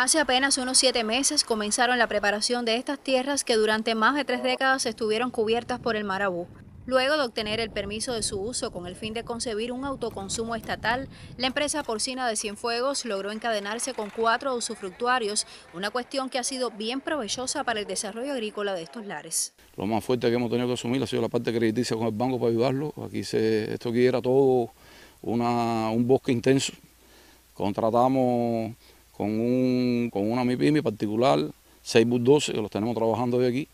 Hace apenas unos siete meses comenzaron la preparación de estas tierras que durante más de tres décadas estuvieron cubiertas por el marabú. Luego de obtener el permiso de su uso con el fin de concebir un autoconsumo estatal, la empresa porcina de Cienfuegos logró encadenarse con cuatro usufructuarios, una cuestión que ha sido bien provechosa para el desarrollo agrícola de estos lares. Lo más fuerte que hemos tenido que asumir ha sido la parte crediticia con el banco para ayudarlo. Aquí se, esto aquí era todo un bosque intenso. Contratamos con, un, con una MIPIMI particular, seis 12 que los tenemos trabajando hoy aquí.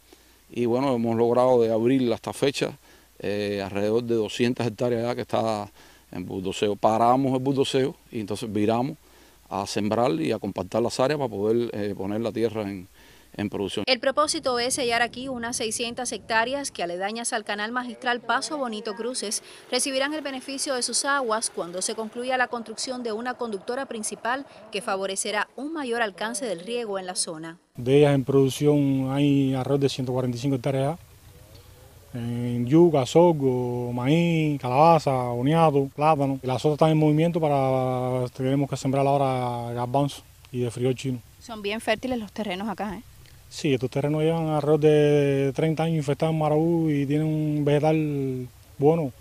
Y bueno, hemos logrado de abril hasta fecha eh, alrededor de 200 hectáreas ya que está en budoseo Paramos el budoseo y entonces viramos a sembrar y a compactar las áreas para poder eh, poner la tierra en, producción. El propósito es sellar aquí unas 600 hectáreas que aledañas al canal magistral Paso Bonito Cruces recibirán el beneficio de sus aguas cuando se concluya la construcción de una conductora principal que favorecerá un mayor alcance del riego en la zona. De ellas en producción hay arroz de 145 hectáreas en yuca, sorgo, maíz, calabaza, boniato, plátano. Las otras están en movimiento para tenemos que sembrar ahora garbanzos y de frío chino. Son bien fértiles los terrenos acá, ¿eh? Sí, estos terrenos llevan alrededor de 30 años infestados en marabú y tienen un vegetal bueno.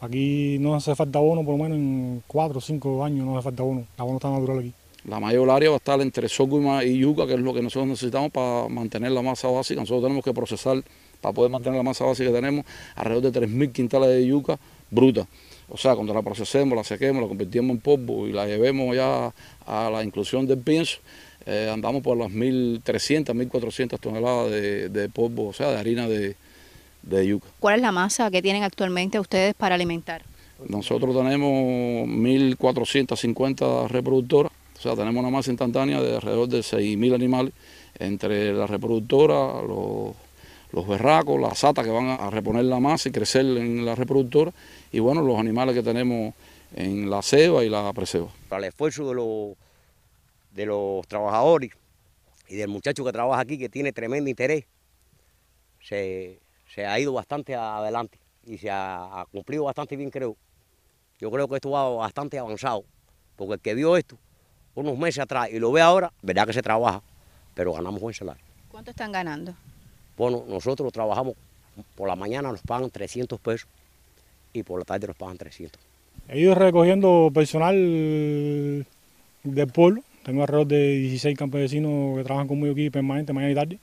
Aquí no hace falta bono, por lo menos en 4 o 5 años no hace falta bono, la bono está natural aquí. La mayor área va a estar entre socuma y yuca, que es lo que nosotros necesitamos para mantener la masa básica. Nosotros tenemos que procesar, para poder mantener la masa básica que tenemos, alrededor de 3.000 quintales de yuca, bruta. O sea, cuando la procesemos, la sequemos, la convertimos en polvo y la llevemos ya a la inclusión del pienso, eh, andamos por las 1.300, 1.400 toneladas de, polvo, o sea, de harina de, yuca. ¿Cuál es la masa que tienen actualmente ustedes para alimentar? Nosotros tenemos 1.450 reproductoras, o sea, tenemos una masa instantánea de alrededor de 6.000 animales, entre la reproductora, los los berracos, las satas que van a reponer la masa y crecer en la reproductora, y bueno, los animales que tenemos en la ceba y la preceba. Para el esfuerzo de los, de los trabajadores y del muchacho que trabaja aquí, que tiene tremendo interés, se, ha ido bastante adelante y se ha, ha, cumplido bastante bien, creo. Yo creo que esto va bastante avanzado, porque el que vio esto unos meses atrás y lo ve ahora, verá que se trabaja, pero ganamos buen salario. ¿Cuánto están ganando? Bueno, nosotros trabajamos, por la mañana nos pagan 300 pesos y por la tarde nos pagan 300. He ido recogiendo personal del pueblo, tengo alrededor de 16 campesinos que trabajan con conmigo aquí permanente, mañana y tarde,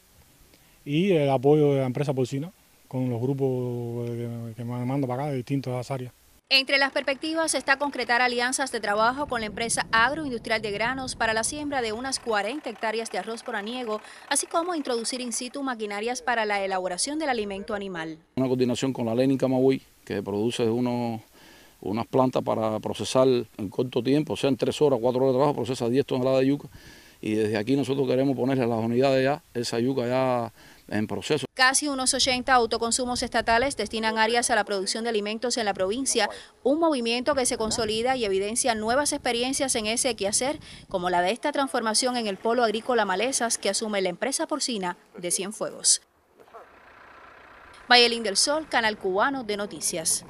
y el apoyo de la empresa porcina con los grupos que me mandan para acá de distintas áreas. Entre las perspectivas está concretar alianzas de trabajo con la empresa agroindustrial de granos para la siembra de unas 40 hectáreas de arroz por aniego, así como introducir in situ maquinarias para la elaboración del alimento animal. Una continuación con la Lenin Camagüey, que produce unas plantas para procesar en corto tiempo, o sea, en horas, cuatro horas de trabajo, procesa 10 toneladas de yuca. Y desde aquí nosotros queremos ponerle a las unidades ya esa yuca ya proceso. Casi unos 80 autoconsumos estatales destinan áreas a la producción de alimentos en la provincia, un movimiento que se consolida y evidencia nuevas experiencias en ese quehacer, como la de esta transformación en el polo agrícola Malezas que asume la empresa porcina de Cienfuegos. Mayelín del Sol, Canal Cubano de Noticias.